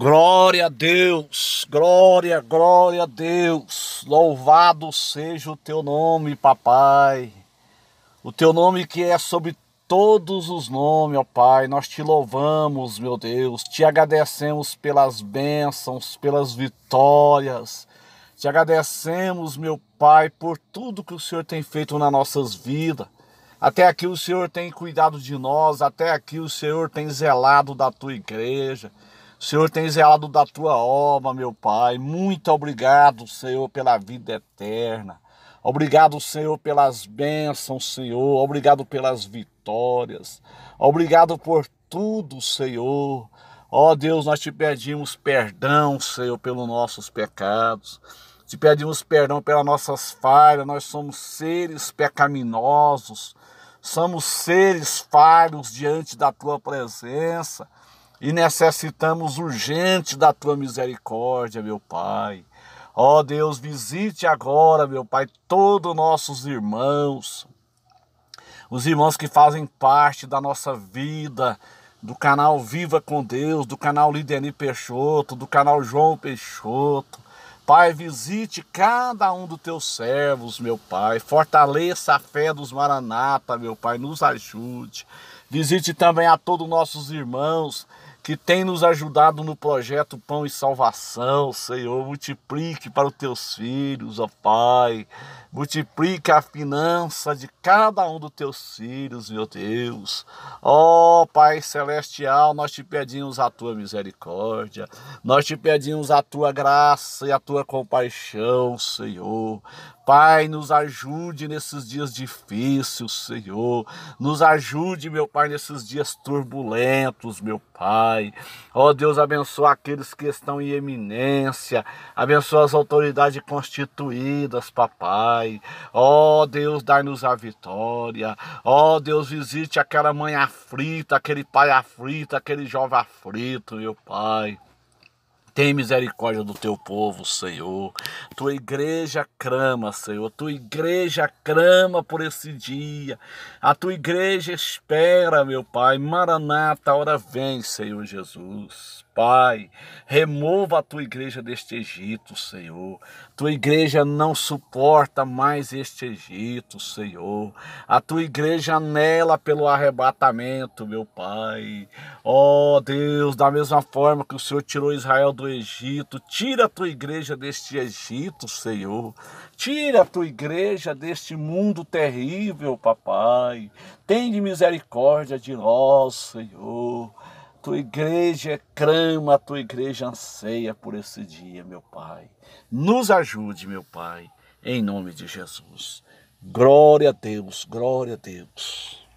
Glória a Deus, glória, glória a Deus. Louvado seja o teu nome, papai. O teu nome que é sobre todos os nomes, ó Pai. Nós te louvamos, meu Deus. Te agradecemos pelas bênçãos, pelas vitórias. Te agradecemos, meu Pai, por tudo que o Senhor tem feito nas nossas vidas. Até aqui o Senhor tem cuidado de nós, até aqui o Senhor tem zelado da tua igreja. O Senhor tem zelado da tua obra, meu Pai. Muito obrigado, Senhor, pela vida eterna. Obrigado, Senhor, pelas bênçãos, Senhor. Obrigado pelas vitórias. Obrigado por tudo, Senhor. Ó oh, Deus, nós te pedimos perdão, Senhor, pelos nossos pecados. Te pedimos perdão pelas nossas falhas. Nós somos seres pecaminosos. Somos seres falhos diante da tua presença e necessitamos urgente da tua misericórdia, meu Pai. Ó oh, Deus, visite agora, meu Pai, todos nossos irmãos, os irmãos que fazem parte da nossa vida, do canal Viva com Deus, do canal Lideni Peixoto, do canal João Peixoto. Pai, visite cada um dos teus servos, meu Pai. Fortaleça a fé dos Maranata, meu Pai. Nos ajude. Visite também a todos nossos irmãos que tem nos ajudado no projeto Pão e Salvação, Senhor. Multiplique para os teus filhos, ó Pai. Multiplique a finança de cada um dos teus filhos, meu Deus. Ó Pai Celestial, nós te pedimos a tua misericórdia, nós te pedimos a tua graça e a tua compaixão, Senhor. Pai, nos ajude nesses dias difíceis, Senhor. Nos ajude, meu Pai, nesses dias turbulentos, meu Pai. Ó oh, Deus, abençoa aqueles que estão em eminência. Abençoa as autoridades constituídas, papai. Ó oh, Deus, dá-nos a vitória. Ó oh, Deus, visite aquela mãe aflita, aquele pai aflito, aquele jovem aflito, meu Pai. Tem misericórdia do teu povo, Senhor. Tua igreja crama, Senhor. Tua igreja crama por esse dia. A tua igreja espera, meu Pai. Maranata, hora vem, Senhor Jesus. Pai. Remova a tua igreja deste Egito, Senhor. Tua igreja não suporta mais este Egito, Senhor. A tua igreja anela pelo arrebatamento, meu Pai. Ó oh, Deus, da mesma forma que o Senhor tirou Israel do Egito, tira a tua igreja deste Egito, Senhor. Tira a tua igreja deste mundo terrível, papai. Tem de misericórdia de nós, Senhor tua igreja é clama, a tua igreja anseia por esse dia, meu Pai. Nos ajude, meu Pai, em nome de Jesus. Glória a Deus, glória a Deus.